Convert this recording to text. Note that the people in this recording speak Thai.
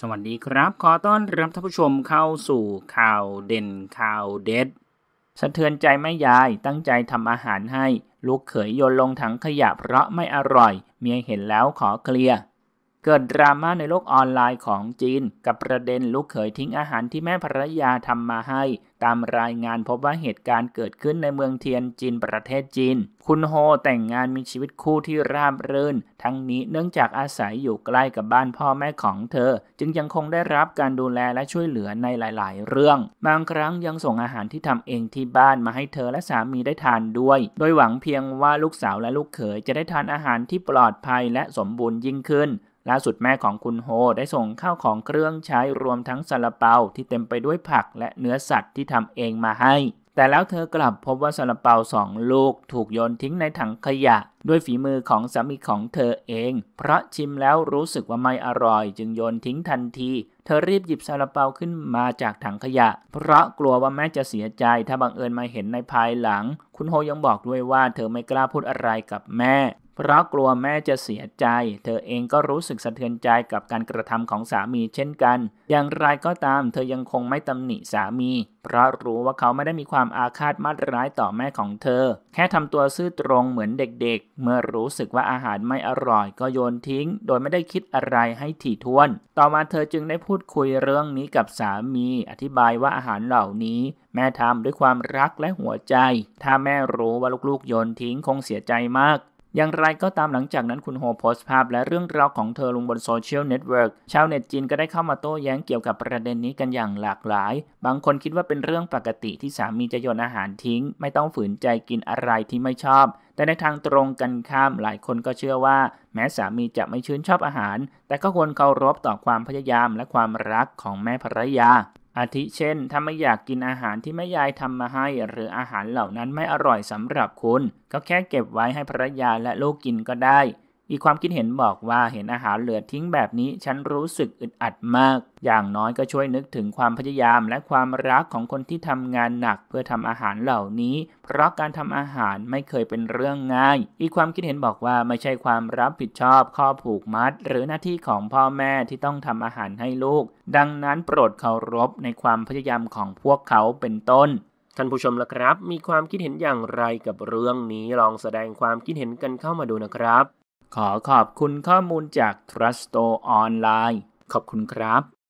สวัสดีครับ ขอต้อนรับท่านผู้ชมเข้าสู่ข่าวเด่นข่าวเด็ด สะเทือนใจแม่ยายตั้งใจทำอาหารให้ ลูกเขยโยนลงถังขยะเพราะไม่อร่อย เมียเห็นแล้วขอเคลียร์เกิดดราม่าในโลกออนไลน์ของจีนกับประเด็นลูกเขยทิ้งอาหารที่แม่ภรรยาทำมาให้ตามรายงานพบว่าเหตุการณ์เกิดขึ้นในเมืองเทียนจินประเทศจีน คุณโฮแต่งงานมีชีวิตคู่ที่ราบรื่น ทั้งนี้เนื่องจากอาศัยอยู่ใกล้กับบ้านพ่อแม่ของเธอจึงยังคงได้รับการดูแลและช่วยเหลือในหลายๆ เรื่อง บางครั้งยังส่งอาหารที่ทำเองที่บ้านมาให้เธอและสามีได้ทานด้วย โดยหวังเพียงว่าลูกสาวและลูกเขยจะได้ทานอาหารที่ปลอดภัยและสมบูรณ์ยิ่งขึ้นล่าสุดแม่ของคุณโฮได้ส่งข้าวของเครื่องใช้รวมทั้งซาลาเปาที่เต็มไปด้วยผักและเนื้อสัตว์ที่ทำเองมาให้ แต่แล้วเธอกลับพบว่าซาลาเปาสองลูก ถูกโยนทิ้งในถังขยะ ด้วยฝีมือของสามีของเธอเองเพราะชิมแล้วรู้สึกว่าไม่อร่อยจึงโยนทิ้งทันทีเธอรีบหยิบซาลาเปาขึ้นมาจากถังขยะ เพราะกลัวว่าแม่จะเสียใจถ้าบังเอิญมาเห็นในภายหลัง คุณโฮยังบอกด้วยว่าเธอไม่กล้าพูดอะไรกับแม่เพราะกลัวแม่จะเสียใจ เธอเองก็รู้สึกสะเทือนใจกับการกระทำของสามีเช่นกัน อย่างไรก็ตาม เธอยังคงไม่ตำหนิสามี เพราะรู้ว่าเขาไม่ได้มีความอาฆาตมาดร้ายต่อแม่ของเธอ แค่ทำตัวซื่อตรงเหมือนเด็กๆ เมื่อรู้สึกว่าอาหารไม่อร่อย ก็โยนทิ้ง โดยไม่ได้คิดอะไรให้ถี่ถ้วน ต่อมาเธอจึงได้พูดคุยเรื่องนี้กับสามี อธิบายว่าอาหารเหล่านี้แม่ทำด้วยความรักและหัวใจ ถ้าแม่รู้ว่าลูกๆโยนทิ้งคงเสียใจมากอย่างไรก็ตามหลังจากนั้นคุณโฮโพสต์ภาพและเรื่องราวของเธอลงบนโซเชียลเน็ตเวิร์กชาวเน็ตจีนก็ได้เข้ามาโต้แย้งเกี่ยวกับประเด็นนี้กันอย่างหลากหลาย บางคนคิดว่าเป็นเรื่องปกติที่สามีจะโยนอาหารทิ้ง ไม่ต้องฝืนใจกินอะไรที่ไม่ชอบ แต่ในทางตรงกันข้ามหลายคนก็เชื่อว่าแม้สามีจะไม่ชื่นชอบอาหาร แต่ก็ควรเคารพต่อความพยายามและความรักของแม่ภรรยาอาทิเช่น ถ้าไม่อยากกินอาหารที่แม่ยายทำมาให้ หรืออาหารเหล่านั้นไม่อร่อยสำหรับคุณ ก็แค่เก็บไว้ให้ภรรยาและลูกกินก็ได้อีกความคิดเห็นบอกว่าเห็นอาหารเหลือ ทิ้งแบบนี้ ฉันรู้สึกอึดอัดมาก อย่างน้อยก็ช่วยนึกถึงความพยายามและความรักของคนที่ทำงานหนักเพื่อทำอาหารเหล่านี้ เพราะการทำอาหารไม่เคยเป็นเรื่องง่าย อีกความคิดเห็นบอกว่าไม่ใช่ความรับผิดชอบข้อผูกมัด หรือหน้าที่ของพ่อแม่ที่ต้องทำอาหารให้ลูก ดังนั้นโปรดเคารพในความพยายามของพวกเขาเป็นต้นท่านผู้ชมละครับ มีความคิดเห็นอย่างไรกับเรื่องนี้ลองแสดงความคิดเห็นกันเข้ามาดูนะครับขอขอบคุณข้อมูลจาก Trusto ออนไลน์ขอบคุณครับ